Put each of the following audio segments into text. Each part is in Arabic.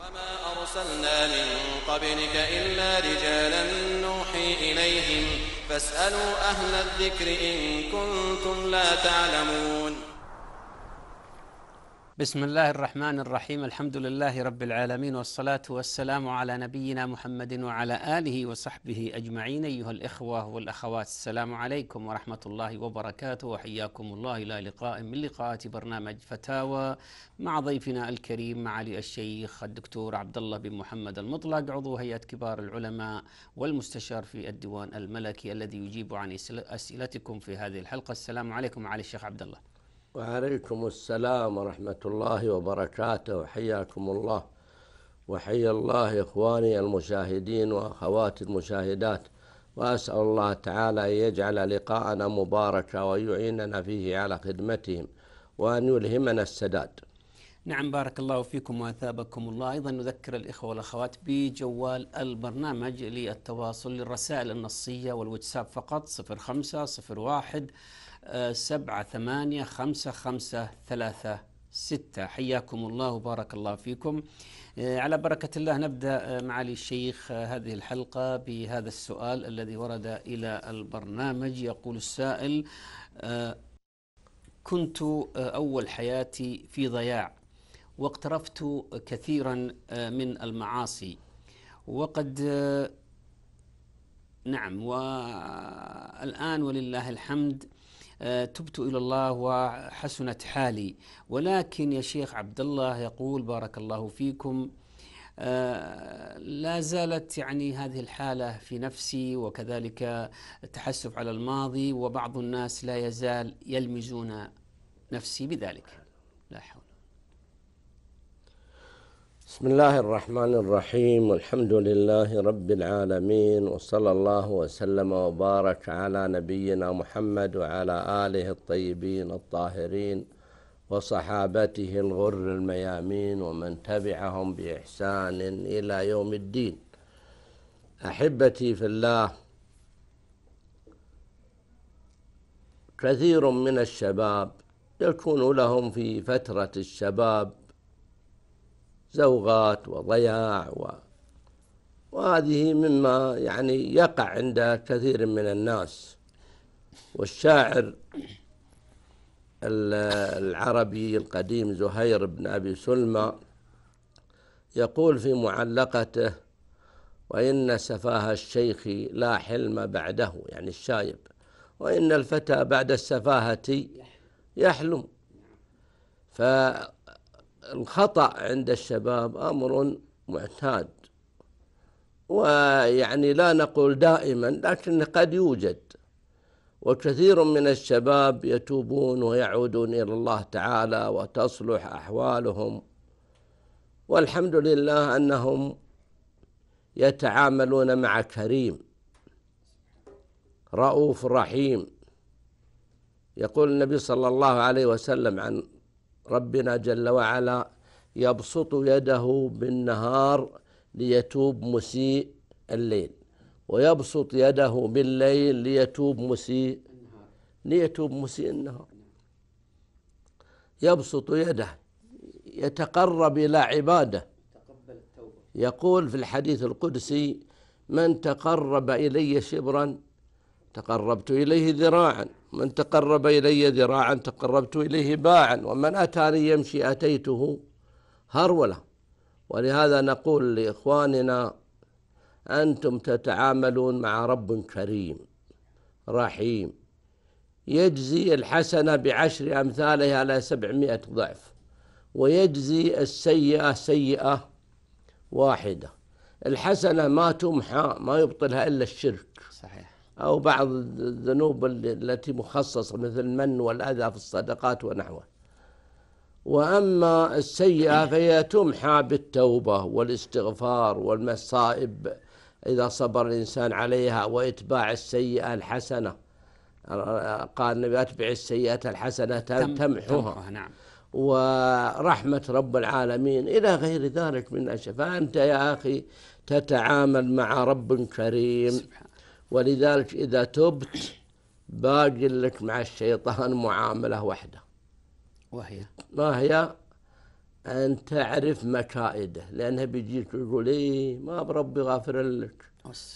وما أرسلنا من قبلك إلا رجالا نوحي إليهم فاسألوا أهل الذكر إن كنتم لا تعلمون بسم الله الرحمن الرحيم الحمد لله رب العالمين والصلاة والسلام على نبينا محمد وعلى آله وصحبه أجمعين أيها الإخوة والأخوات السلام عليكم ورحمة الله وبركاته وحياكم الله إلى لقاء من لقاءات برنامج فتاوى مع ضيفنا الكريم معالي الشيخ الدكتور عبد الله بن محمد المطلق عضو هيئة كبار العلماء والمستشار في الديوان الملكي الذي يجيب عن أسئلتكم في هذه الحلقة السلام عليكم معالي الشيخ عبد الله وعليكم السلام ورحمة الله وبركاته حياكم الله وحيا الله إخواني المشاهدين وأخواتي المشاهدات وأسأل الله تعالى أن يجعل لقاءنا مباركا ويعيننا فيه على خدمتهم وأن يلهمنا السداد نعم بارك الله فيكم وأثابكم الله أيضا نذكر الإخوة والأخوات بجوال البرنامج للتواصل للرسائل النصية والواتساب فقط 0501 سبعة ثمانية خمسة خمسة ثلاثة ستة حياكم الله وبارك الله فيكم آه، على بركة الله نبدأ آه، معالي الشيخ آه، هذه الحلقة بهذا السؤال الذي ورد إلى البرنامج يقول السائل كنت أول حياتي في ضياع واقترفت كثيرا آه، من المعاصي وقد آه، نعم والآن ولله الحمد آه، تبت إلى الله وحسنت حالي ولكن يا شيخ عبد الله يقول بارك الله فيكم لا زالت يعني هذه الحالة في نفسي وكذلك التحسف على الماضي وبعض الناس لا يزال يلمزون نفسي بذلك لا حول بسم الله الرحمن الرحيم والحمد لله رب العالمين وصلى الله وسلم وبارك على نبينا محمد وعلى آله الطيبين الطاهرين وصحابته الغر الميامين ومن تبعهم بإحسان إلى يوم الدين أحبتي في الله كثير من الشباب يكون لهم في فترة الشباب زوغات وضياع و وهذه مما يعني يقع عند كثير من الناس والشاعر العربي القديم زهير بن أبي سلمى يقول في معلقته وإن سفاه الشيخ لا حلم بعده يعني الشايب وإن الفتى بعد السفاهة يحلم ف الخطأ عند الشباب أمر معتاد ويعني لا نقول دائما لكن قد يوجد وكثير من الشباب يتوبون ويعودون إلى الله تعالى وتصلح أحوالهم والحمد لله أنهم يتعاملون مع كريم رؤوف رحيم يقول النبي صلى الله عليه وسلم عن ربنا جل وعلا يبسط يده بالنهار ليتوب مسيء الليل ويبسط يده بالليل ليتوب مسيء ليتوب مسيء النهار يبسط يده يتقرب إلى عباده يقول في الحديث القدسي من تقرب إلي شبرا تقربت إليه ذراعا من تقرب إلي ذراعا تقربت إليه باعا ومن أتاني يمشي أتيته هرولة ولهذا نقول لإخواننا أنتم تتعاملون مع رب كريم رحيم يجزي الحسنة بعشر أمثالها على سبعمائة ضعف ويجزي السيئة سيئة واحدة الحسنة ما تمحى ما يبطلها إلا الشرك صحيح أو بعض الذنوب التي مخصصة مثل المن والأذى في الصدقات ونحوه وأما السيئة فهي تمحى بالتوبة والاستغفار والمصائب إذا صبر الإنسان عليها وإتباع السيئة الحسنة قال النبي أتبع السيئة الحسنة تمحوها تمحوها نعم ورحمة رب العالمين إلى غير ذلك من الأشياء فأنت يا أخي تتعامل مع رب كريم سبحان ولذلك إذا تبت باقي لك مع الشيطان معاملة واحدة وهي ما هي أن تعرف مكائده لأنها بيجيك يقول إيه ما بربي غافر لك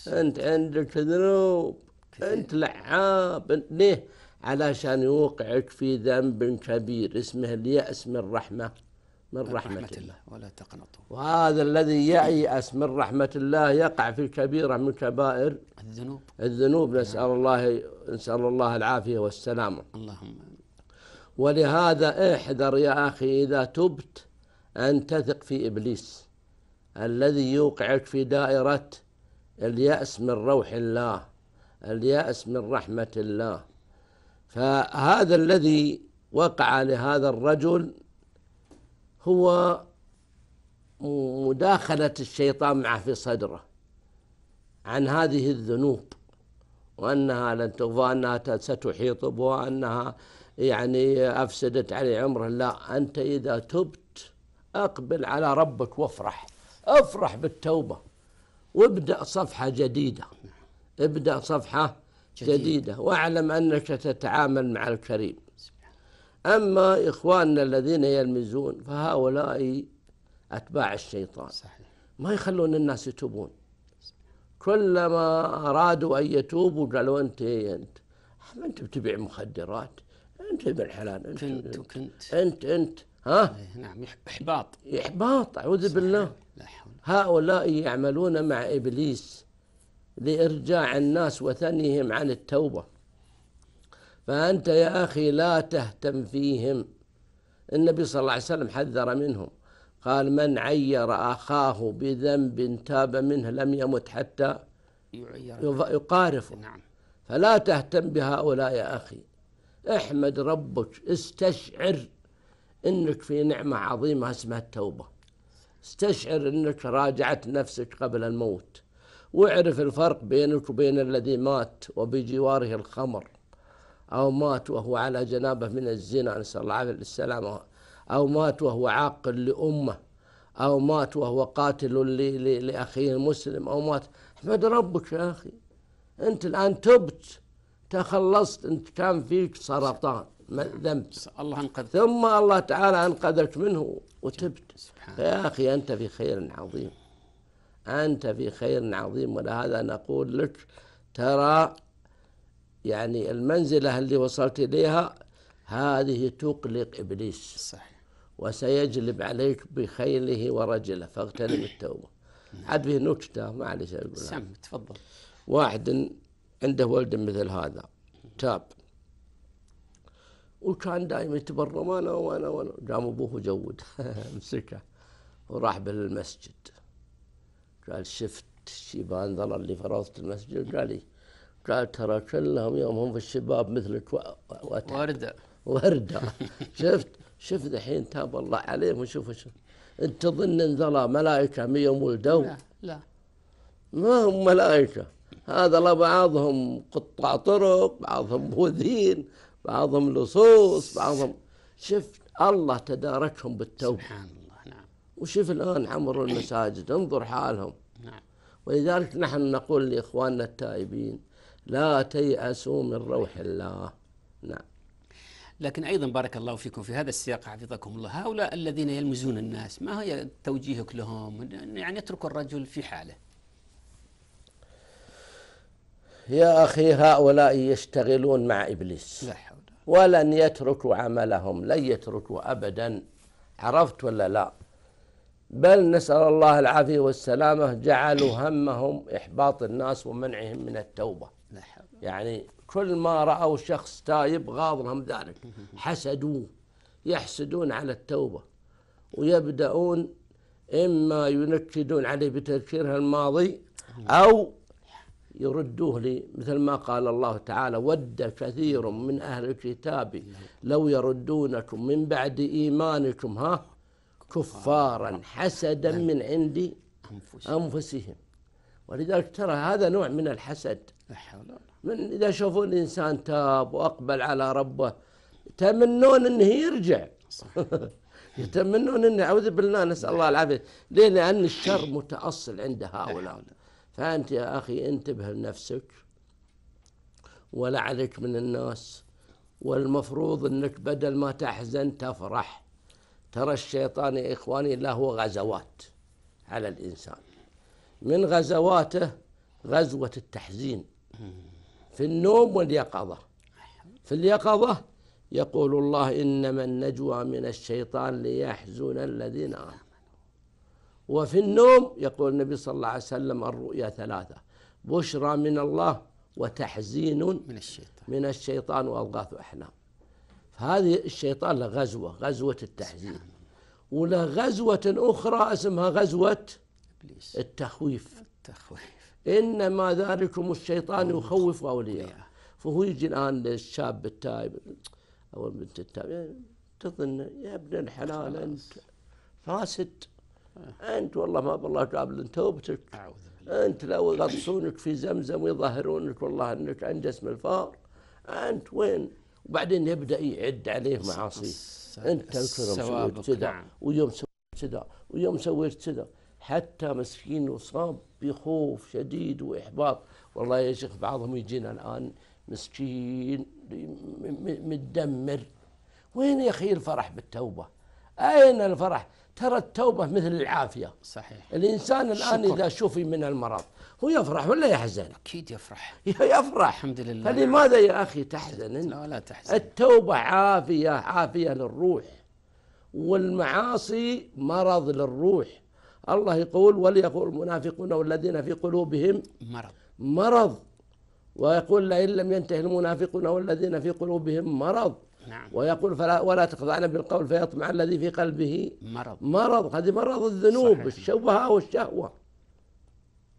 أنت عندك ذنوب أنت لعاب ليه علشان يوقعك في ذنب كبير اسمه اليأس من رحمة من رحمة, رحمة الله. الله ولا تقنطوا وهذا الذي ييأس من رحمة الله يقع في كبيرة من كبائر الذنوب الذنوب نعم. نسأل الله نسأل الله العافية والسلامة اللهم ولهذا احذر يا أخي إذا تبت أن تثق في إبليس الذي يوقعك في دائرة اليأس من روح الله اليأس من رحمة الله فهذا الذي وقع لهذا الرجل هو مداخلة الشيطان معه في صدره عن هذه الذنوب وأنها لن تغفى أنها ستحيط به وأنها يعني أفسدت عليه عمره لا أنت إذا تبت أقبل على ربك وافرح افرح بالتوبة وابدأ صفحة جديدة ابدأ صفحة جديدة, جديدة واعلم أنك تتعامل مع الكريم أما إخواننا الذين يلمزون فهؤلاء أتباع الشيطان صحيح. ما يخلون الناس يتوبون كلما أرادوا أن يتوبوا قالوا أنت أنت أنت بتبيع مخدرات أنت ابن حلال أنت كنت وكنت أنت أنت ها إيه، نعم إحباط إحباط أعوذ بالله لا حول. هؤلاء يعملون مع إبليس لإرجاع الناس وثنيهم عن التوبة فأنت يا أخي لا تهتم فيهم النبي صلى الله عليه وسلم حذر منهم قال من عير أخاه بذنب تاب منه لم يمت حتى يقارفه نعم. فلا تهتم بهؤلاء يا أخي احمد ربك استشعر انك في نعمة عظيمة اسمها التوبة استشعر انك راجعت نفسك قبل الموت واعرف الفرق بينك وبين الذي مات وبجواره الخمر أو مات وهو على جنابه من الزنا نسأل الله العافية السلامة أو مات وهو عاقل لأمه أو مات وهو قاتل لأخيه المسلم أو مات احمد ربك يا أخي أنت الآن تبت تخلصت أنت كان فيك سرطان ذنب الله أنقذ ثم الله تعالى أنقذك منه وتبت سبحان يا أخي أنت في خير عظيم أنت في خير عظيم ولهذا نقول لك ترى يعني المنزلة اللي وصلت إليها هذه تقلق إبليس صحيح وسيجلب عليك بخيله ورجله فاغتنم التوبة نعم. عاد فيه نكتة معلش أقول سم تفضل واحد عنده ولد مثل هذا تاب وكان دائما يتبرم انا وانا وانا قام ابوه جود مسكه وراح بالمسجد قال شفت الشيبان ذا اللي فرضت المسجد قال لي إيه. قال ترى كلهم يوم هم في الشباب مثلك وردة وردة شفت شفت الحين تاب الله عليهم وشوف شوف انت تظن ان ذلا ملائكه مية مولدوا لا لا ما هم ملائكه هذا لا بعضهم قطاع طرق بعضهم بوذين بعضهم لصوص بعضهم شفت الله تداركهم بالتوبه سبحان الله نعم وشوف الان عمر المساجد انظر حالهم نعم ولذلك نحن نقول لاخواننا التائبين لا تيأسوا من روح الله نعم لكن أيضا بارك الله فيكم في هذا السياق حفظكم الله هؤلاء الذين يلمزون الناس ما هي توجيهك لهم يعني يترك الرجل في حاله يا أخي هؤلاء يشتغلون مع إبليس لا حول ولن يتركوا عملهم لن يتركوا أبدا عرفت ولا لا بل نسأل الله العافية والسلامة جعلوا همهم إحباط الناس ومنعهم من التوبة يعني كل ما رأوا شخص تايب غاض لهم ذلك حسدوه يحسدون على التوبة ويبدأون إما ينكدون عليه بتذكيرها الماضي أو يردوه لي مثل ما قال الله تعالى ود كثير من أهل الكتاب لو يردونكم من بعد إيمانكم ها كفارا حسدا نعم. من عند أنفسهم ولذلك ترى هذا نوع من الحسد من إذا شافوا الإنسان تاب وأقبل على ربه يتمنون أنه يرجع يتمنون أنه أعوذ بالله نسأل الله العافية ليه لأن الشر متأصل عند هؤلاء فأنت يا أخي انتبه لنفسك ولا عليك من الناس والمفروض أنك بدل ما تحزن تفرح ترى الشيطان يا إخواني له غزوات على الإنسان من غزواته غزوة التحزين في النوم واليقظة في اليقظة يقول الله إنما النجوى من الشيطان ليحزن الذين آمنوا وفي النوم يقول النبي صلى الله عليه وسلم الرؤيا ثلاثة بشرى من الله وتحزين من الشيطان من الشيطان وأضغاث أحلام فهذه الشيطان له غزوة غزوة التحزين وله غزوة أخرى اسمها غزوة التخويف التخويف إنما ذلكم الشيطان يخوف أولياءه فهو يجي الآن للشاب التائب أو البنت التائب يعني تظن يا ابن الحلال أنت فاسد أنت والله ما بالله قابل توبتك أنت لو يغطسونك في زمزم ويظهرونك والله أنك عند اسم الفار أنت وين وبعدين يبدأ يعد عليه معاصي أنت الكرم سويت كذا نعم. ويوم سويت كذا ويوم سويت كذا حتى مسكين يصاب بخوف شديد واحباط والله يا شيخ بعضهم يجينا الان مسكين متدمر وين يا اخي الفرح بالتوبه؟ اين الفرح؟ ترى التوبه مثل العافيه صحيح الانسان الان شكر. اذا شفي من المرض هو يفرح ولا يحزن؟ اكيد يفرح يفرح الحمد لله فلماذا يا اخي تحزن؟ لا لا تحزن التوبه عافيه عافيه للروح والمعاصي مرض للروح الله يقول وليقول المنافقون والذين في قلوبهم مرض مرض ويقول لئن لم ينتهي المنافقون والذين في قلوبهم مرض نعم. ويقول فلا ولا تخضعن بالقول فيطمع الذي في قلبه مرض مرض هذه مرض الذنوب صحيح. الشبهه والشهوه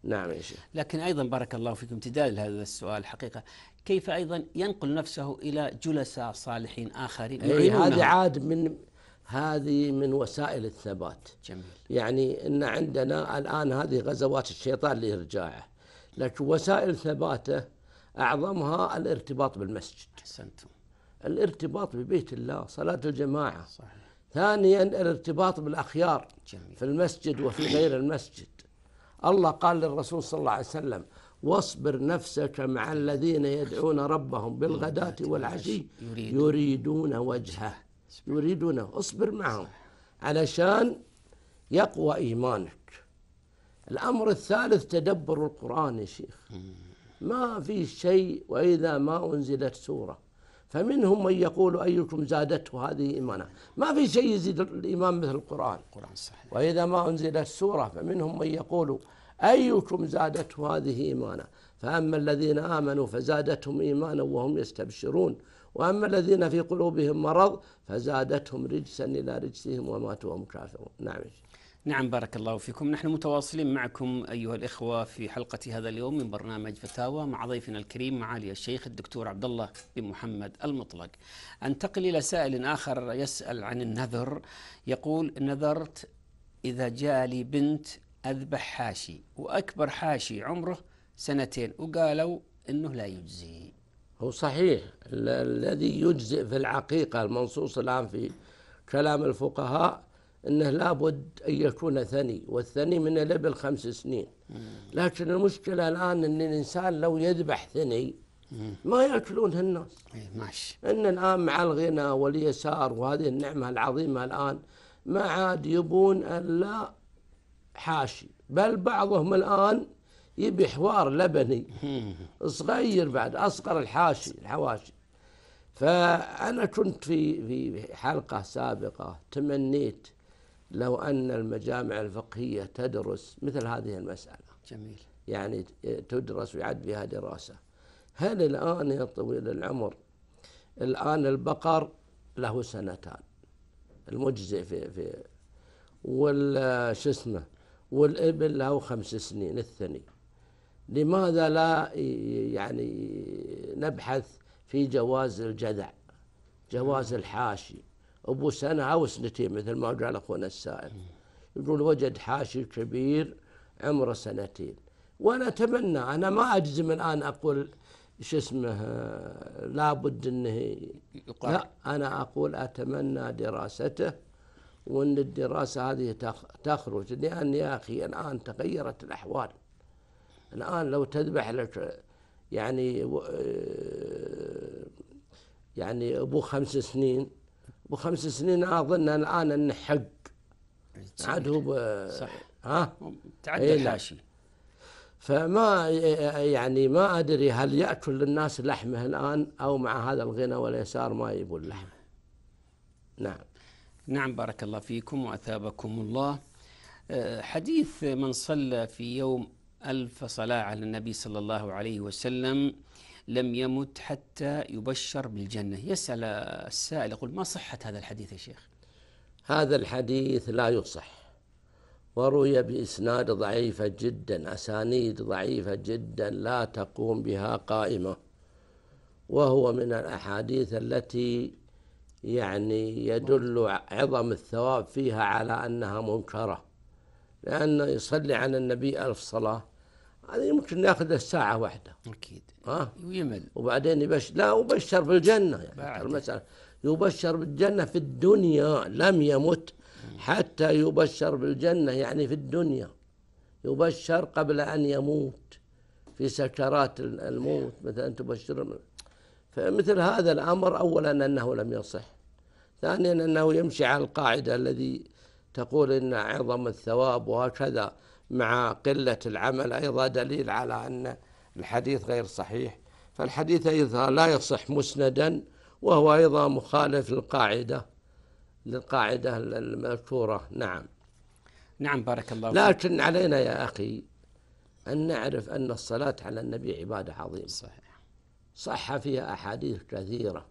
نعم يا شيخ لكن ايضا بارك الله فيكم امتداد لهذا السؤال حقيقه كيف ايضا ينقل نفسه الى جلساء صالحين اخرين إيه، هذه عاد من هذه من وسائل الثبات جميل. يعني ان عندنا الان هذه غزوات الشيطان لارجاعه لكن وسائل ثباته اعظمها الارتباط بالمسجد احسنتم الارتباط ببيت الله صلاه الجماعه صحيح. ثانيا الارتباط بالاخيار جميل. في المسجد وفي غير المسجد الله قال للرسول صلى الله عليه وسلم واصبر نفسك مع الذين يدعون ربهم بالغداة والعشي يريدون وجهه يريدونه اصبر معهم علشان يقوى إيمانك الأمر الثالث تدبر القرآن يا شيخ ما في شيء وإذا ما أنزلت سورة فمنهم من يقول أيكم زادته هذه إيمانا ما في شيء يزيد الإيمان مثل القرآن القرآن صحيح وإذا ما أنزلت سورة فمنهم من يقول أيكم زادته هذه إيمانا فأما الذين آمنوا فزادتهم إيمانا وهم يستبشرون وأما الذين في قلوبهم مرض فزادتهم رجسا إلى رجسهم وماتوا وهم كافرون نعم نعم بارك الله فيكم نحن متواصلين معكم أيها الإخوة في حلقة هذا اليوم من برنامج فتاوى مع ضيفنا الكريم معالي الشيخ الدكتور عبد الله بن محمد المطلق أنتقل إلى سائل آخر يسأل عن النذر يقول نذرت إذا جاء لي بنت أذبح حاشي وأكبر حاشي عمره سنتين وقالوا أنه لا يجزي هو صحيح الذي يجزئ في العقيقة المنصوص الآن في كلام الفقهاء أنه لابد أن يكون ثني والثني من الإبل خمس سنين لكن المشكلة الآن أن الإنسان لو يذبح ثني ما ياكلونه الناس إيه، ماشي ان الان مع الغنى واليسار وهذه النعمه العظيمه الان ما عاد يبون الا حاشي بل بعضهم الان يبي حوار لبني صغير بعد اصغر الحاشي الحواشي فانا كنت في في حلقه سابقه تمنيت لو ان المجامع الفقهيه تدرس مثل هذه المساله جميل يعني تدرس ويعد بها دراسه هل الان يا طويل العمر الان البقر له سنتان المجزئ في في وال شو اسمه والابل له خمس سنين الثني لماذا لا يعني نبحث في جواز الجذع جواز نعم. الحاشي أبو سنة أو سنتين مثل ما قال أخونا السائل نعم. يقول وجد حاشي كبير عمره سنتين وأنا أتمنى أنا ما أجزم الآن أقول شو اسمه لابد أنه لا أنا أقول أتمنى دراسته وأن الدراسة هذه تخرج لأن يا أخي الآن تغيرت الأحوال الآن لو تذبح لك يعني آه، يعني أبو خمس سنين أبو خمس سنين أظن الآن أنه حق عاد هو صح ها تعدى إيه، نعم. الحاشي فما آه، يعني ما ادري هل ياكل الناس لحمه الان او مع هذا الغنى واليسار ما يبون لحمه. نعم. نعم بارك الله فيكم واثابكم الله. آه، حديث من صلى في يوم ألف صلاة على النبي صلى الله عليه وسلم لم يمت حتى يبشر بالجنة يسأل السائل يقول ما صحة هذا الحديث يا شيخ هذا الحديث لا يصح وروي بإسناد ضعيفة جدا أسانيد ضعيفة جدا لا تقوم بها قائمة وهو من الأحاديث التي يعني يدل عظم الثواب فيها على أنها منكرة لأنه يصلي على النبي ألف صلاة هذا يمكن ناخذه ساعة واحدة أكيد ها ويمل وبعدين يبشر لا وبشر بالجنة يعني المسألة يبشر بالجنة في الدنيا لم يمت حتى يبشر بالجنة يعني في الدنيا يبشر قبل أن يموت في سكرات الموت مثلا تبشر فمثل هذا الأمر أولا أنه لم يصح ثانيا أنه يمشي على القاعدة الذي تقول إن عظم الثواب وهكذا مع قلة العمل أيضا دليل على أن الحديث غير صحيح فالحديث أيضا لا يصح مسندا وهو أيضا مخالف للقاعدة للقاعدة المذكورة نعم نعم بارك الله فيك لكن علينا يا أخي أن نعرف أن الصلاة على النبي عبادة عظيمة صحيح صح فيها أحاديث كثيرة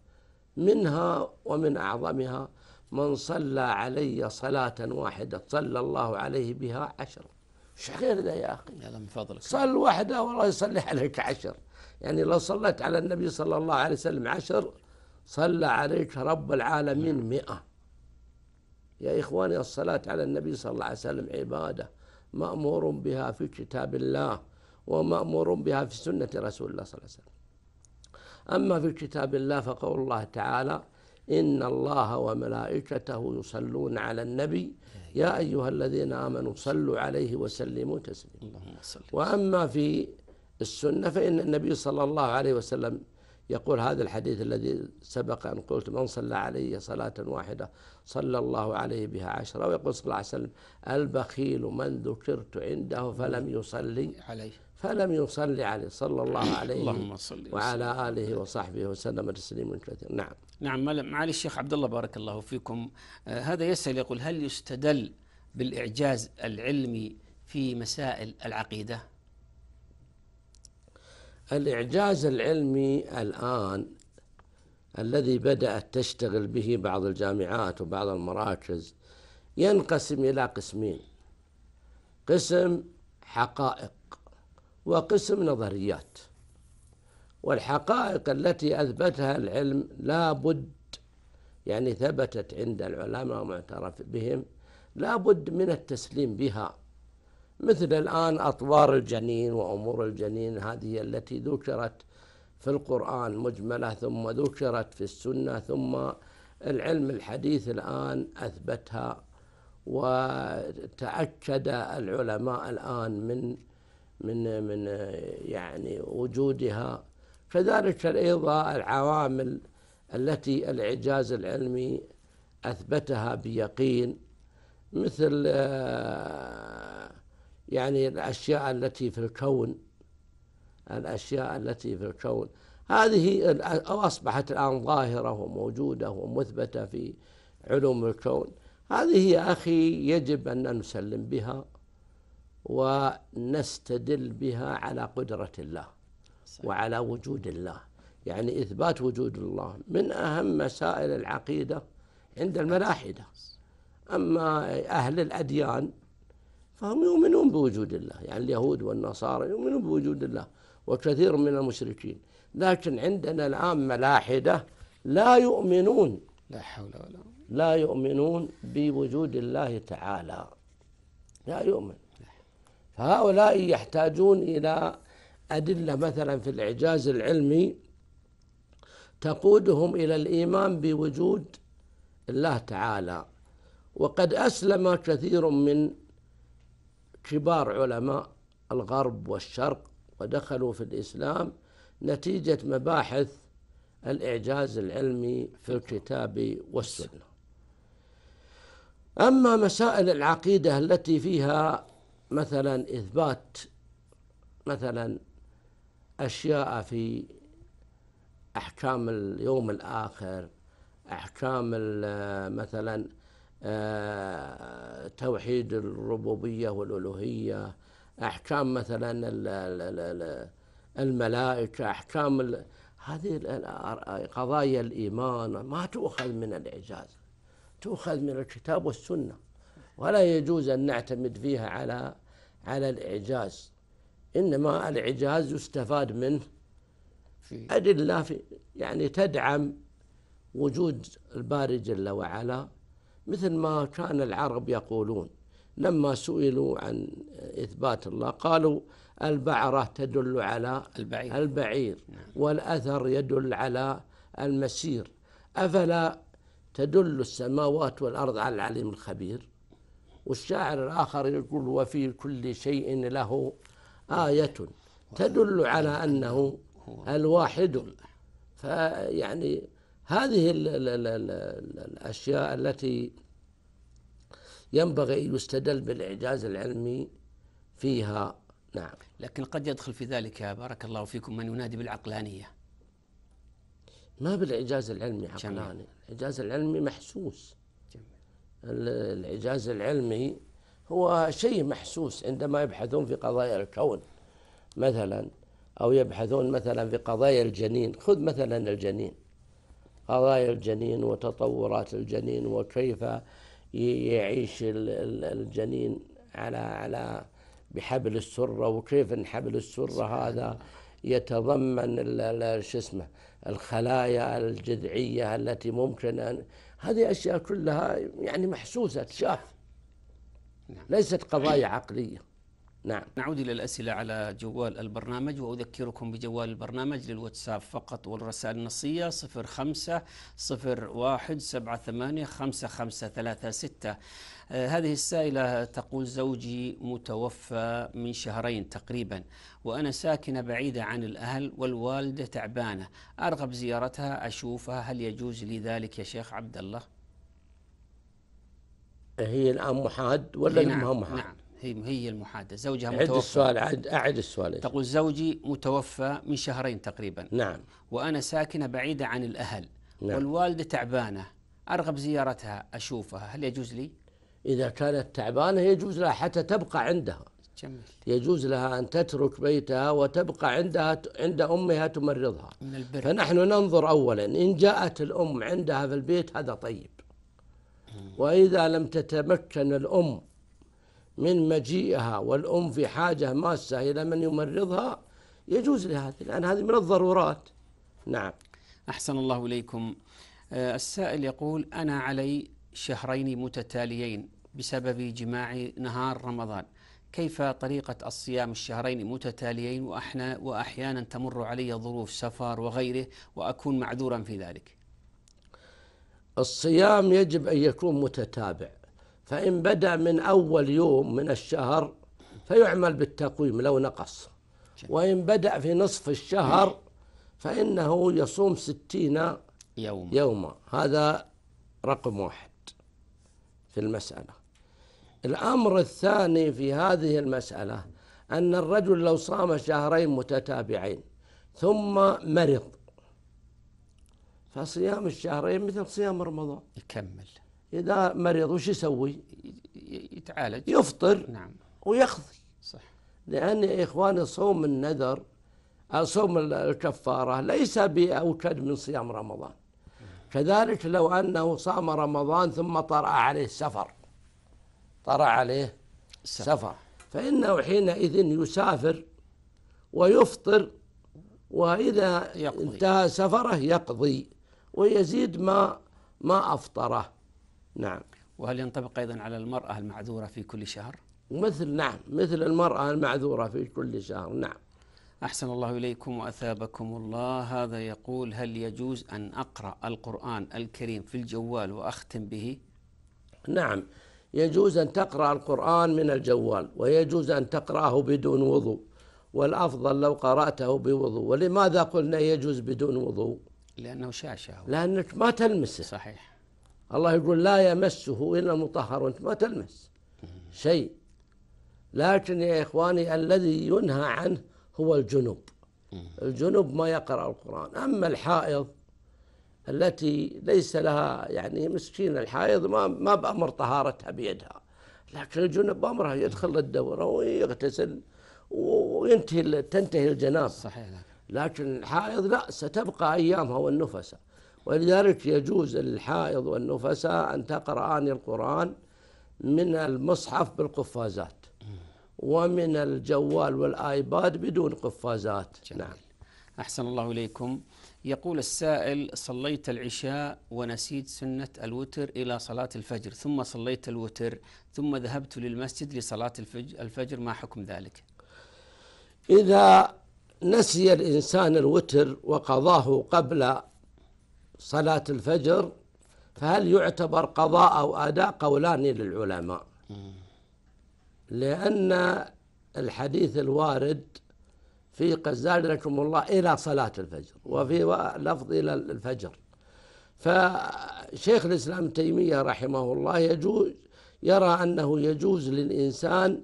منها ومن أعظمها من صلى علي صلاة واحدة صلى الله عليه بها عشرة ايش خير ده يا أخي يلا من فضلك صل واحدة والله يصلي عليك عشر يعني لو صليت على النبي صلى الله عليه وسلم عشر صلى عليك رب العالمين مئة يا إخواني الصلاة على النبي صلى الله عليه وسلم عبادة مأمور بها في كتاب الله ومأمور بها في سنة رسول الله صلى الله عليه وسلم أما في كتاب الله فقول الله تعالى إن الله وملائكته يصلون على النبي يا أيها الذين آمنوا صلوا عليه وسلموا تسليما وأما في السنة فإن النبي صلى الله عليه وسلم يقول هذا الحديث الذي سبق أن قلت من صلى علي صلاة واحدة صلى الله عليه بها عشرة ويقول صلى الله عليه وسلم البخيل من ذكرت عنده فلم يصلي عليه فلم يصلي عليه صلى الله عليه اللهم صلي وعلى آله وصحبه وسلم تسليما كثيرا نعم نعم معالي الشيخ عبد الله بارك الله فيكم آه هذا يسأل يقول هل يستدل بالإعجاز العلمي في مسائل العقيدة الإعجاز العلمي الآن الذي بدأت تشتغل به بعض الجامعات وبعض المراكز ينقسم إلى قسمين قسم حقائق وقسم نظريات والحقائق التي أثبتها العلم لا بد يعني ثبتت عند العلماء ومعترف بهم لا بد من التسليم بها مثل الآن أطوار الجنين وأمور الجنين هذه التي ذكرت في القرآن مجملة ثم ذكرت في السنة ثم العلم الحديث الآن أثبتها وتأكد العلماء الآن من من من يعني وجودها كذلك ايضا العوامل التي الاعجاز العلمي اثبتها بيقين مثل آه، يعني الاشياء التي في الكون الاشياء التي في الكون هذه اصبحت الان ظاهره وموجوده ومثبته في علوم الكون هذه يا اخي يجب ان نسلم بها ونستدل بها على قدرة الله وعلى وجود الله يعني إثبات وجود الله من أهم مسائل العقيدة عند الملاحدة أما أهل الأديان فهم يؤمنون بوجود الله يعني اليهود والنصارى يؤمنون بوجود الله وكثير من المشركين لكن عندنا الآن ملاحدة لا يؤمنون لا حول ولا لا يؤمنون بوجود الله تعالى لا يؤمن فهؤلاء يحتاجون إلى أدلة مثلا في الإعجاز العلمي تقودهم إلى الإيمان بوجود الله تعالى وقد أسلم كثير من كبار علماء الغرب والشرق ودخلوا في الإسلام نتيجة مباحث الإعجاز العلمي في الكتاب والسنة أما مسائل العقيدة التي فيها مثلا إثبات مثلا أشياء في أحكام اليوم الآخر أحكام آه، مثلا آه، توحيد الربوبية والألوهية أحكام مثلا الملائكة أحكام هذه آه، قضايا الإيمان ما تؤخذ من الإعجاز تؤخذ من الكتاب والسنة ولا يجوز أن نعتمد فيها على على الإعجاز إنما الإعجاز يستفاد منه في أدلة في يعني تدعم وجود الباري جل وعلا مثل ما كان العرب يقولون لما سئلوا عن إثبات الله قالوا البعرة تدل على البعير, البعير نعم. والأثر يدل على المسير أفلا تدل السماوات والأرض على العليم الخبير والشاعر الآخر يقول وفي كل شيء له آية تدل على أنه الواحد فيعني هذه ال ال ال الـ الأشياء التي ينبغي يستدل بالإعجاز العلمي فيها نعم لكن قد يدخل في ذلك بارك الله فيكم من ينادي بالعقلانية ما بالإعجاز العلمي عقلاني الإعجاز العلمي محسوس الإعجاز العلمي هو شيء محسوس عندما يبحثون في قضايا الكون مثلا أو يبحثون مثلا في قضايا الجنين خذ مثلا الجنين قضايا الجنين وتطورات الجنين وكيف يعيش الجنين على على بحبل السرة وكيف ان حبل السرة هذا يتضمن شو اسمه الخلايا الجذعية التي ممكن أن هذه أشياء كلها يعني محسوسة تشاف نعم. ليست قضايا عقلية نعم نعود إلى الأسئلة على جوال البرنامج وأذكركم بجوال البرنامج للواتساب فقط والرسائل النصية 05 01 78 5536 هذه السائلة تقول زوجي متوفى من شهرين تقريبا وأنا ساكنة بعيدة عن الأهل والوالدة تعبانة أرغب زيارتها أشوفها هل يجوز لي ذلك يا شيخ عبد الله؟ هي الآن محاد ولا نعم محاد؟ نعم الرحيم هي المحادة زوجها عد متوفى السؤال عد أعد السؤال تقول زوجي متوفى من شهرين تقريبا نعم وأنا ساكنة بعيدة عن الأهل نعم والوالدة تعبانة أرغب زيارتها أشوفها هل يجوز لي؟ إذا كانت تعبانة يجوز لها حتى تبقى عندها جميل. يجوز لها أن تترك بيتها وتبقى عندها عند أمها تمرضها من البر. فنحن ننظر أولا إن جاءت الأم عندها في البيت هذا طيب وإذا لم تتمكن الأم من مجيئها والأم في حاجة ماسة إلى من يمرضها يجوز لهذه لأن هذه من الضرورات نعم أحسن الله إليكم آه، السائل يقول أنا علي شهرين متتاليين بسبب جماع نهار رمضان كيف طريقة الصيام الشهرين متتاليين وأحنا وأحيانا تمر علي ظروف سفر وغيره وأكون معذورا في ذلك الصيام يجب أن يكون متتابع فإن بدأ من أول يوم من الشهر فيعمل بالتقويم لو نقص وإن بدأ في نصف الشهر فإنه يصوم ستين يوم يوما هذا رقم واحد في المسألة الأمر الثاني في هذه المسألة أن الرجل لو صام شهرين متتابعين ثم مرض فصيام الشهرين مثل صيام رمضان يكمل إذا مريض وش يسوي؟ يتعالج يفطر نعم ويقضي صح لأن يا إخواني صوم النذر صوم الكفارة ليس بأوكد من صيام رمضان كذلك لو أنه صام رمضان ثم طرأ عليه سفر طرأ عليه سفر, سفر. فإنه حينئذ يسافر ويفطر وإذا يقضي. انتهى سفره يقضي ويزيد ما ما أفطره نعم وهل ينطبق أيضا على المرأة المعذورة في كل شهر؟ مثل نعم مثل المرأة المعذورة في كل شهر نعم أحسن الله إليكم وأثابكم الله هذا يقول هل يجوز أن أقرأ القرآن الكريم في الجوال وأختم به؟ نعم يجوز أن تقرأ القرآن من الجوال ويجوز أن تقرأه بدون وضوء والأفضل لو قرأته بوضوء ولماذا قلنا يجوز بدون وضوء؟ لأنه شاشة هو. لأنك ما تلمسه صحيح الله يقول لا يمسه إلا المطهر وأنت ما تلمس شيء لكن يا إخواني الذي ينهى عنه هو الجنوب الجنوب ما يقرأ القرآن أما الحائض التي ليس لها يعني مسكين الحائض ما ما بأمر طهارتها بيدها لكن الجنب بأمره يدخل الدورة ويغتسل وينتهي تنتهي الجناب صحيح لكن الحائض لا ستبقى أيامها والنفسة ولذلك يجوز للحائض والنفساء أن تقرآن القرآن من المصحف بالقفازات ومن الجوال والآيباد بدون قفازات جميل. نعم أحسن الله إليكم يقول السائل صليت العشاء ونسيت سنة الوتر إلى صلاة الفجر ثم صليت الوتر ثم ذهبت للمسجد لصلاة الفجر ما حكم ذلك إذا نسي الإنسان الوتر وقضاه قبل صلاة الفجر فهل يعتبر قضاء أو أداء قولان للعلماء لأن الحديث الوارد في قد الله إلى صلاة الفجر وفي لفظ إلى الفجر فشيخ الإسلام تيمية رحمه الله يجوز يرى أنه يجوز للإنسان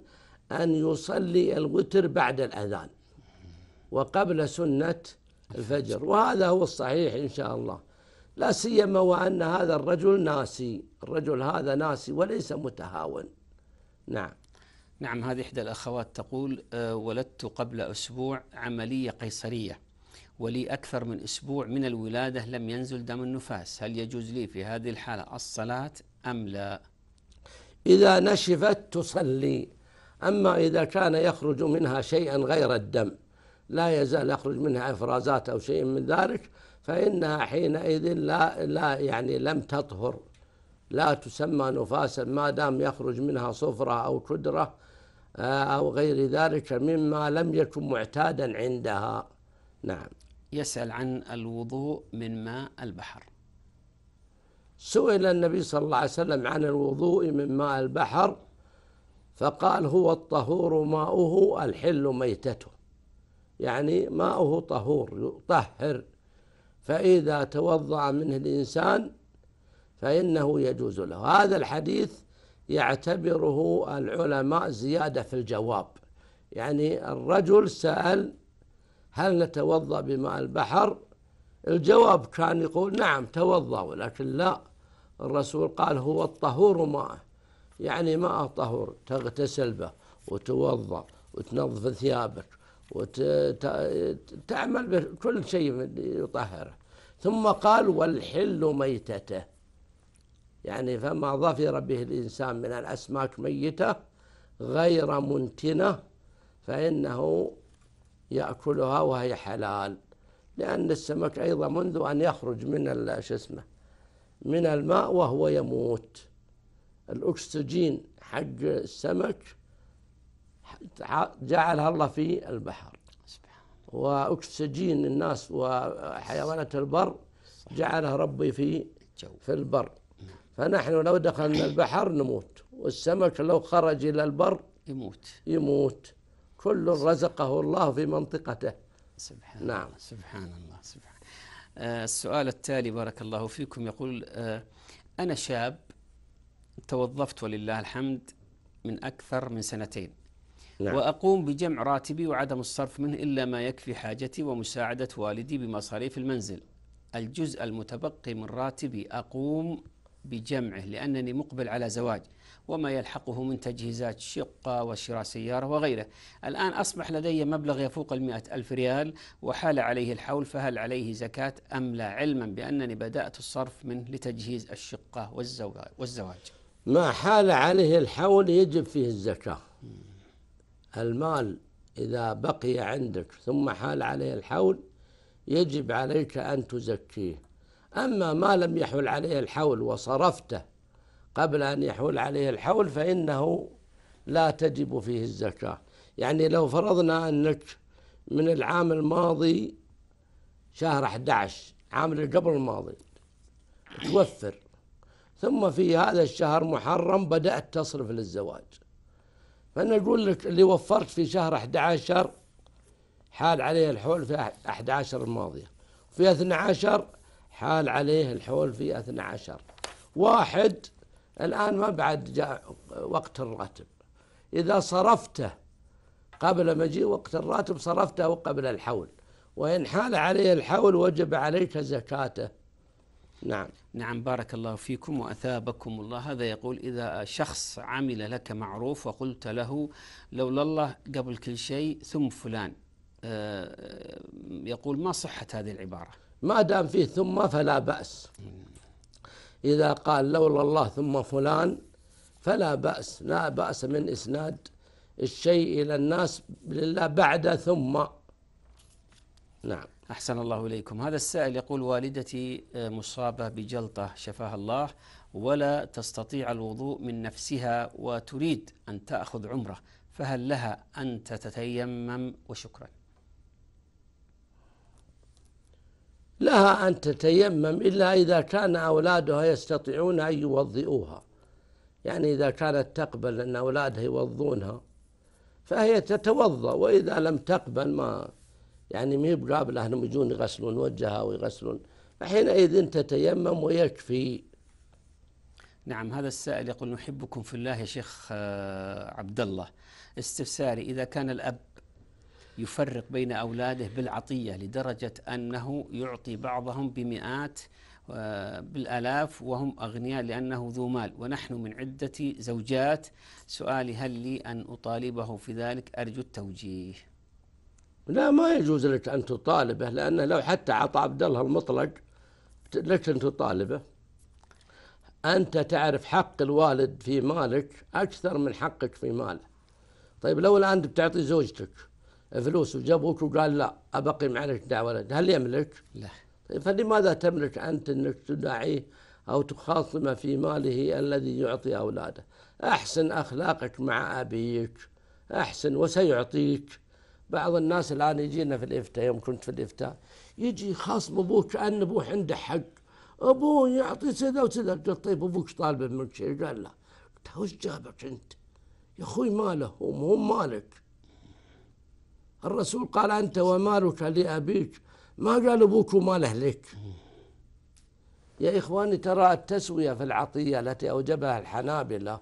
أن يصلي الوتر بعد الأذان وقبل سنة الفجر وهذا هو الصحيح إن شاء الله لا سيما وأن هذا الرجل ناسي الرجل هذا ناسي وليس متهاون نعم نعم هذه إحدى الأخوات تقول آه، ولدت قبل أسبوع عملية قيصرية ولي أكثر من أسبوع من الولادة لم ينزل دم النفاس هل يجوز لي في هذه الحالة الصلاة أم لا إذا نشفت تصلي أما إذا كان يخرج منها شيئا غير الدم لا يزال يخرج منها إفرازات أو شيء من ذلك فإنها حينئذ لا, لا يعني لم تطهر لا تسمى نفاسا ما دام يخرج منها صفرة أو كدرة آه، أو غير ذلك مما لم يكن معتادا عندها نعم يسأل عن الوضوء من ماء البحر سئل النبي صلى الله عليه وسلم عن الوضوء من ماء البحر فقال هو الطهور ماؤه الحل ميتته يعني ماؤه طهور يطهر فإذا توضأ منه الإنسان فإنه يجوز له هذا الحديث يعتبره العلماء زيادة في الجواب يعني الرجل سأل هل نتوضأ بماء البحر الجواب كان يقول نعم توضأ ولكن لا الرسول قال هو الطهور ماءه يعني ماء طهور تغتسل به وتوضأ وتنظف ثيابك وتعمل بكل شيء يطهره ثم قال والحل ميتته يعني فما ظفر به الإنسان من الأسماك ميتة غير منتنة فإنه يأكلها وهي حلال لأن السمك أيضا منذ أن يخرج من شو اسمه من الماء وهو يموت الأكسجين حق السمك جعلها الله في البحر وأكسجين الناس وحيوانات البر جعلها ربي في في البر نعم. فنحن لو دخلنا البحر نموت والسمك لو خرج إلى البر يموت يموت كل رزقه الله في منطقته سبحان نعم الله سبحان الله سبحان آه، السؤال التالي بارك الله فيكم يقول آه، أنا شاب توظفت ولله الحمد من أكثر من سنتين نعم. وأقوم بجمع راتبي وعدم الصرف منه إلا ما يكفي حاجتي ومساعدة والدي بمصاريف المنزل الجزء المتبقي من راتبي أقوم بجمعه لأنني مقبل على زواج وما يلحقه من تجهيزات شقة وشراء سيارة وغيره الآن أصبح لدي مبلغ يفوق المئة ألف ريال وحال عليه الحول فهل عليه زكاة أم لا علما بأنني بدأت الصرف منه لتجهيز الشقة والزواج ما حال عليه الحول يجب فيه الزكاة المال إذا بقي عندك ثم حال عليه الحول يجب عليك أن تزكيه أما ما لم يحول عليه الحول وصرفته قبل أن يحول عليه الحول فإنه لا تجب فيه الزكاة يعني لو فرضنا أنك من العام الماضي شهر 11 عام اللي قبل الماضي توفر ثم في هذا الشهر محرم بدأت تصرف للزواج فأنا أقول لك اللي وفرت في شهر 11 حال عليه الحول في 11 الماضية في 12 حال عليه الحول في 12 واحد الآن ما بعد جاء وقت الراتب إذا صرفته قبل مجيء وقت الراتب صرفته قبل الحول وإن حال عليه الحول وجب عليك زكاته نعم نعم بارك الله فيكم واثابكم الله هذا يقول اذا شخص عمل لك معروف وقلت له لولا الله قبل كل شيء ثم فلان آه، يقول ما صحه هذه العباره ما دام فيه ثم فلا باس اذا قال لولا الله ثم فلان فلا باس لا باس من اسناد الشيء الى الناس لله بعد ثم نعم أحسن الله إليكم هذا السائل يقول والدتي آه، مصابة بجلطة شفاها الله ولا تستطيع الوضوء من نفسها وتريد أن تأخذ عمرة فهل لها أن تتيمم وشكرا لها أن تتيمم إلا إذا كان أولادها يستطيعون أن يوضئوها يعني إذا كانت تقبل أن أولادها يوضونها فهي تتوضأ وإذا لم تقبل ما يعني ما بقابل أهلهم يجون يغسلون وجهها ويغسلون فحينئذ تتيمم ويكفي نعم هذا السائل يقول نحبكم في الله يا شيخ آه، عبد الله استفساري إذا كان الأب يفرق بين أولاده بالعطية لدرجة أنه يعطي بعضهم بمئات آه، بالآلاف وهم أغنياء لأنه ذو مال ونحن من عدة زوجات سؤالي هل لي أن أطالبه في ذلك أرجو التوجيه لا ما يجوز لك أن تطالبه لأنه لو حتى أعطى عبد الله المطلق لك أن تطالبه أنت تعرف حق الوالد في مالك أكثر من حقك في ماله طيب لو الآن أنت بتعطي زوجتك فلوس وجابوك وقال لا أبقي معك دع ولد هل يملك؟ لا طيب فلماذا تملك أنت أنك تداعيه أو تخاصمه في ماله الذي يعطي أولاده أحسن أخلاقك مع أبيك أحسن وسيعطيك بعض الناس الآن يجينا في الإفتاء يوم كنت في الإفتاء يجي خاصم أبوه كأن أبوه عنده حق أبوه يعطي كذا وكذا قلت طيب أبوك طالب منك شيء قال لا قلت وش جابك أنت يا أخوي ماله هو مو مالك الرسول قال أنت ومالك لأبيك ما قال أبوك وماله لك يا إخواني ترى التسوية في العطية التي أوجبها الحنابلة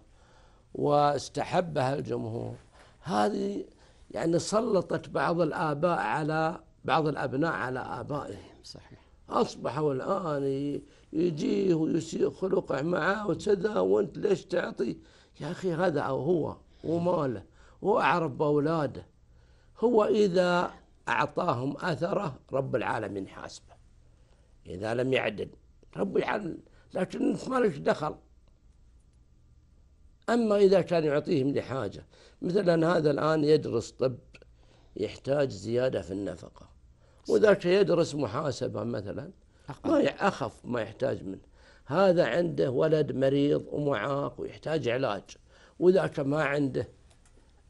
واستحبها الجمهور هذه يعني سلطت بعض الآباء على بعض الأبناء على آبائهم صحيح أصبحوا الآن يجيه ويسيء خلقه معه وكذا وأنت ليش تعطي يا أخي هذا أو هو وماله هو أعرف بأولاده هو إذا أعطاهم أثره رب العالمين حاسبه إذا لم يعدل رب العالمين لكن أنت مالك دخل أما إذا كان يعطيهم لحاجة مثلا هذا الآن يدرس طب يحتاج زيادة في النفقة وذاك يدرس محاسبة مثلا ما أخف ما يحتاج منه هذا عنده ولد مريض ومعاق ويحتاج علاج وذاك ما عنده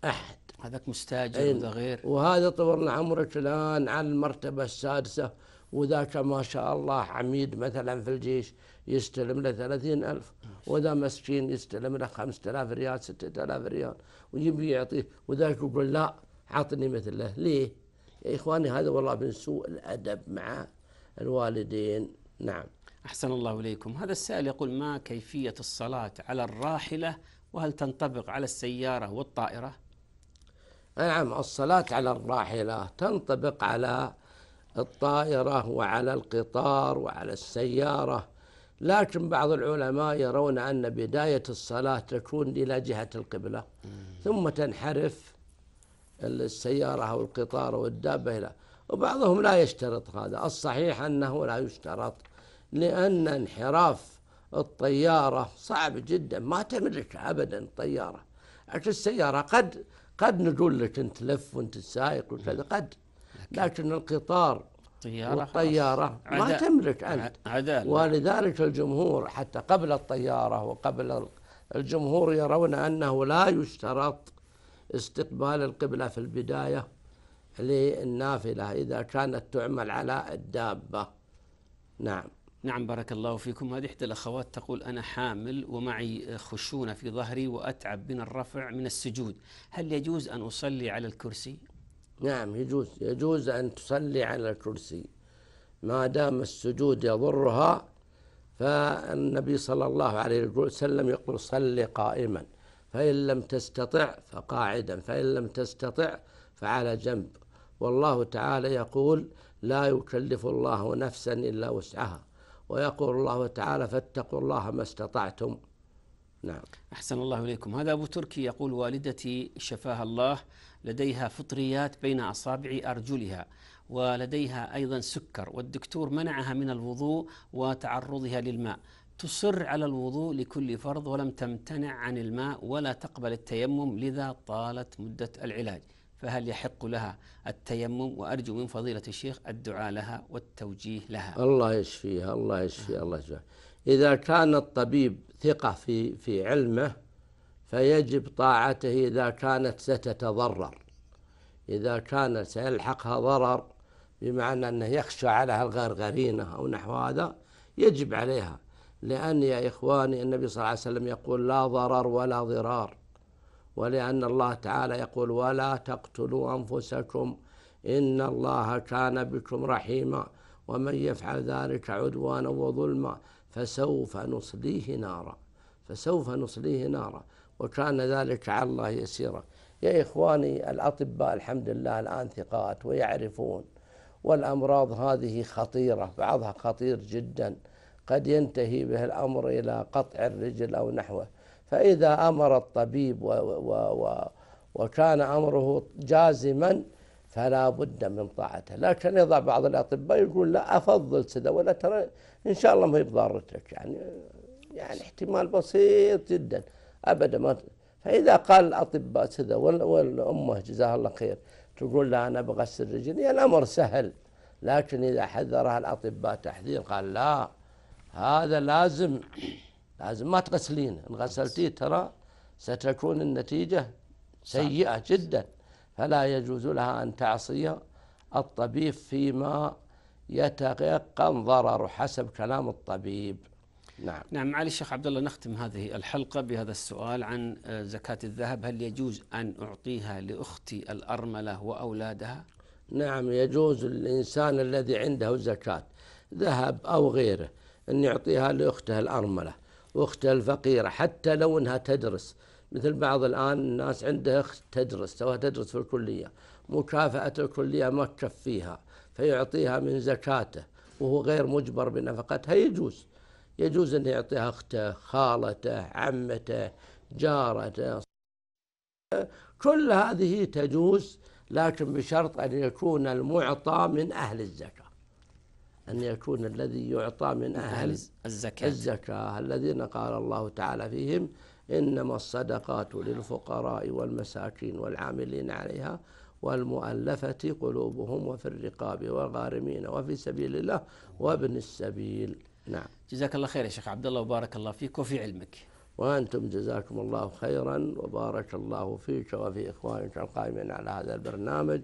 أحد هذاك مستاجر إيه. وذا غير وهذا طول عمرك الآن على المرتبة السادسة وذاك ما شاء الله عميد مثلا في الجيش يستلم له ثلاثين ألف وذا مسكين يستلم له خمسة آلاف ريال ستة آلاف ريال ويبي يعطيه وذاك يقول لا عطني مثله ليه يا إخواني هذا والله من سوء الأدب مع الوالدين نعم أحسن الله إليكم هذا السائل يقول ما كيفية الصلاة على الراحلة وهل تنطبق على السيارة والطائرة نعم الصلاة على الراحلة تنطبق على الطائرة وعلى القطار وعلى السيارة لكن بعض العلماء يرون أن بداية الصلاة تكون إلى جهة القبلة ثم تنحرف السيارة أو القطار أو الدابة إلى وبعضهم لا يشترط هذا الصحيح أنه لا يشترط لأن انحراف الطيارة صعب جدا ما تملك أبدا الطيارة لكن السيارة قد قد نقول لك أنت لف وأنت سايق وكذا قد لكن القطار طيارة والطيارة ما تملك أنت عدالة. ولذلك الجمهور حتى قبل الطيارة وقبل الجمهور يرون أنه لا يشترط استقبال القبلة في البداية للنافلة إذا كانت تعمل على الدابة نعم نعم بارك الله فيكم هذه إحدى الأخوات تقول أنا حامل ومعي خشونة في ظهري وأتعب من الرفع من السجود هل يجوز أن أصلي على الكرسي نعم يجوز يجوز أن تصلي على الكرسي ما دام السجود يضرها فالنبي صلى الله عليه وسلم يقول صلي قائما فإن لم تستطع فقاعدا فإن لم تستطع فعلى جنب والله تعالى يقول لا يكلف الله نفسا إلا وسعها ويقول الله تعالى فاتقوا الله ما استطعتم نعم أحسن الله إليكم هذا أبو تركي يقول والدتي شفاها الله لديها فطريات بين أصابع أرجلها ولديها أيضا سكر والدكتور منعها من الوضوء وتعرضها للماء تصر على الوضوء لكل فرض ولم تمتنع عن الماء ولا تقبل التيمم لذا طالت مدة العلاج فهل يحق لها التيمم وأرجو من فضيلة الشيخ الدعاء لها والتوجيه لها الله يشفيها الله يشفيها الله يشفيها إذا كان الطبيب ثقة في في علمه فيجب طاعته إذا كانت ستتضرر إذا كان سيلحقها ضرر بمعنى أنه يخشى على الغرغرينة أو نحو هذا يجب عليها لأن يا إخواني النبي صلى الله عليه وسلم يقول لا ضرر ولا ضرار ولأن الله تعالى يقول ولا تقتلوا أنفسكم إن الله كان بكم رحيما ومن يفعل ذلك عدوانا وظلما فسوف نصليه نارا فسوف نصليه نارا وكان ذلك على الله يسيرا يا إخواني الأطباء الحمد لله الآن ثقات ويعرفون والأمراض هذه خطيرة بعضها خطير جدا قد ينتهي به الأمر إلى قطع الرجل أو نحوه فإذا أمر الطبيب و و و وكان أمره جازما فلا بد من طاعته لكن يضع بعض الأطباء يقول لا أفضل سدى ولا ترى إن شاء الله ما هي يعني يعني احتمال بسيط جدا أبدا ما فإذا قال الأطباء كذا والأمة جزاها الله خير تقول لا أنا بغسل رجلي يعني الأمر سهل لكن إذا حذرها الأطباء تحذير قال لا هذا لازم لازم ما تغسلين إن غسلتيه ترى ستكون النتيجة سيئة جدا فلا يجوز لها أن تعصي الطبيب فيما يتيقن ضرره حسب كلام الطبيب نعم نعم معالي الشيخ عبد الله نختم هذه الحلقة بهذا السؤال عن آه، زكاة الذهب هل يجوز أن أعطيها لأختي الأرملة وأولادها؟ نعم يجوز الإنسان الذي عنده زكاة ذهب أو غيره أن يعطيها لأخته الأرملة وأخته الفقيرة حتى لو أنها تدرس مثل بعض الآن الناس عندها أخت تدرس سواء تدرس في الكلية مكافأة الكلية ما تكفيها فيعطيها من زكاته وهو غير مجبر بنفقتها يجوز يجوز أن يعطيها أخته خالته عمته جارته كل هذه تجوز لكن بشرط أن يكون المعطى من أهل الزكاة أن يكون الذي يعطى من أهل الزكاة الزكاة الذين قال الله تعالى فيهم إنما الصدقات للفقراء والمساكين والعاملين عليها والمؤلفة قلوبهم وفي الرقاب والغارمين وفي سبيل الله وابن السبيل نعم جزاك الله خير يا شيخ عبد الله وبارك الله فيك وفي علمك وأنتم جزاكم الله خيرا وبارك الله فيك وفي إخوانك القائمين على هذا البرنامج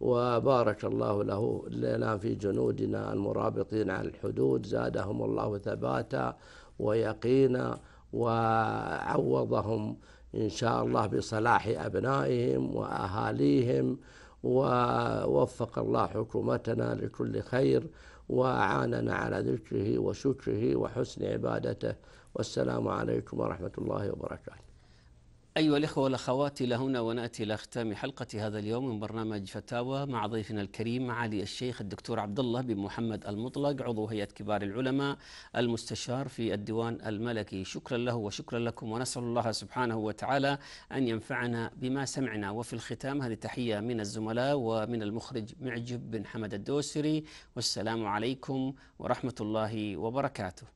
وبارك الله له لنا في جنودنا المرابطين على الحدود زادهم الله ثباتا ويقينا وعوضهم إن شاء الله بصلاح أبنائهم وأهاليهم ووفق الله حكومتنا لكل خير وأعاننا على ذكره وشكره وحسن عبادته والسلام عليكم ورحمة الله وبركاته أيها الإخوة والأخوات إلى هنا ونأتي إلى ختام حلقة هذا اليوم من برنامج فتاوى مع ضيفنا الكريم معالي الشيخ الدكتور عبد الله بن محمد المطلق عضو هيئة كبار العلماء المستشار في الديوان الملكي شكرا له وشكرا لكم ونسأل الله سبحانه وتعالى أن ينفعنا بما سمعنا وفي الختام هذه تحية من الزملاء ومن المخرج معجب بن حمد الدوسري والسلام عليكم ورحمة الله وبركاته